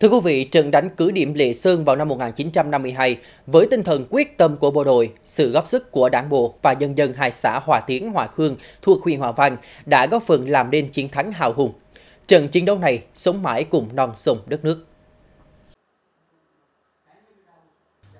Thưa quý vị, trận đánh cứ điểm Lệ Sơn vào năm 1952 với tinh thần quyết tâm của bộ đội, sự góp sức của đảng bộ và nhân dân hai xã Hòa Tiến, Hòa Khương thuộc huyện Hòa Vang đã góp phần làm nên chiến thắng hào hùng. Trận chiến đấu này sống mãi cùng non sông đất nước.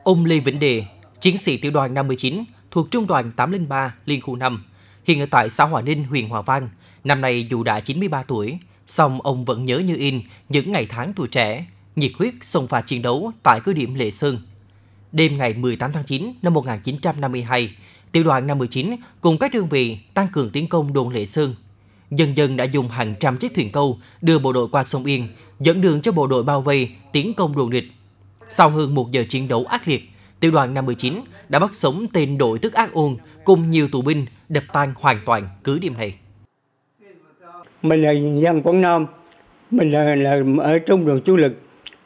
Ông Lê Vĩnh Đề, chiến sĩ tiểu đoàn 59 thuộc trung đoàn 803 Liên khu 5, hiện ở tại xã Hòa Ninh, huyện Hòa Vang, năm nay dù đã 93 tuổi, Song ông vẫn nhớ như in những ngày tháng tuổi trẻ, nhiệt huyết xông pha chiến đấu tại cứ điểm Lệ Sơn. Đêm ngày 18 tháng 9 năm 1952, tiểu đoàn 59 cùng các đơn vị tăng cường tiến công đồn Lệ Sơn. dần dần đã dùng hàng trăm chiếc thuyền câu đưa bộ đội qua sông Yên, dẫn đường cho bộ đội bao vây tiến công đồn địch. Sau hơn một giờ chiến đấu ác liệt, tiểu đoàn 59 đã bắt sống tên đội tức ác ôn cùng nhiều tù binh đập tan hoàn toàn cứ điểm này mình là dân Quảng Nam mình là, là ở trong đường chủ lực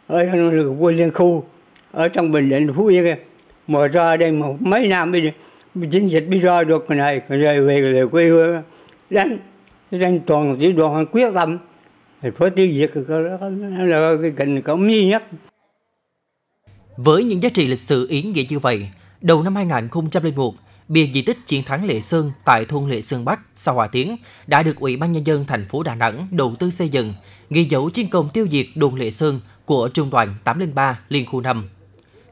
ở trong lực quân liên khu ở trong Bình Định Phú Yên mở ra đây một mấy năm bây giờ chiến dịch mới ra được cái này rồi về lại quê hương đánh đánh toàn tiểu đoàn quyết tâm thì phải tiêu diệt là cái cảnh cổng duy nhất với những giá trị lịch sử ý nghĩa như vậy, đầu năm 2001, bia di tích chiến thắng Lệ Sơn tại thôn Lệ Sơn Bắc, xã Hòa Tiến đã được Ủy ban nhân dân thành phố Đà Nẵng đầu tư xây dựng, ghi dấu chiến công tiêu diệt đồn Lệ Sơn của Trung đoàn 803 Liên khu 5.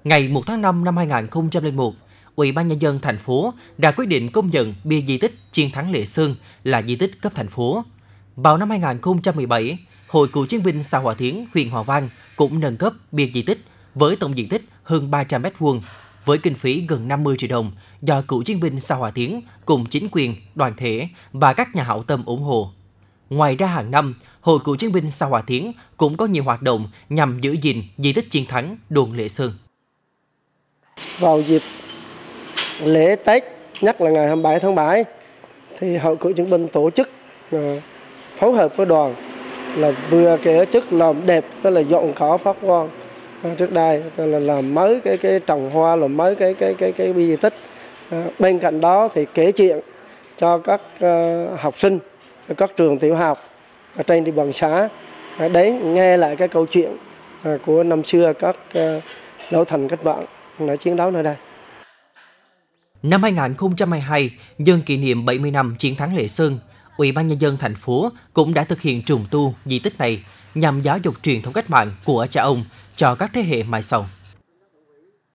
Ngày 1 tháng 5 năm 2001, Ủy ban nhân dân thành phố đã quyết định công nhận bia di tích chiến thắng Lệ Sơn là di tích cấp thành phố. Vào năm 2017, Hội Cựu chiến binh xã Hòa Tiến, huyện Hòa Vang cũng nâng cấp bia di tích với tổng diện tích hơn 300 m vuông với kinh phí gần 50 triệu đồng do cựu chiến binh Sa Hòa Tiến cùng chính quyền, đoàn thể và các nhà hảo tâm ủng hộ. Ngoài ra hàng năm, Hội cựu chiến binh Sa Hòa Tiến cũng có nhiều hoạt động nhằm giữ gìn di tích chiến thắng đồn Lệ Sơn. Vào dịp lễ Tết, nhất là ngày 27 tháng 7, thì Hội cựu chiến binh tổ chức ờ, phối hợp với đoàn là vừa kể chức làm đẹp với là dọn cỏ phát quang Ờ, trước đây tức là làm mới cái cái trồng hoa làm mới cái cái cái cái bi di tích ờ, bên cạnh đó thì kể chuyện cho các ờ, học sinh các trường tiểu học ở trên địa bàn xã đến nghe lại cái câu chuyện của năm xưa các lão thành cách mạng đã chiến đấu nơi đây. Năm 2022, nhân kỷ niệm 70 năm chiến thắng Lệ Sơn, Ủy ban nhân dân thành phố cũng đã thực hiện trùng tu di tích này nhằm giáo dục truyền thống cách mạng của cha ông cho các thế hệ mai sau.